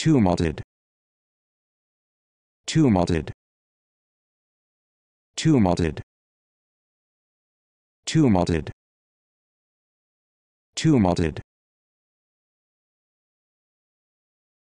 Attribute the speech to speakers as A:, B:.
A: tumulted tumulted tumulted tumulted tumulted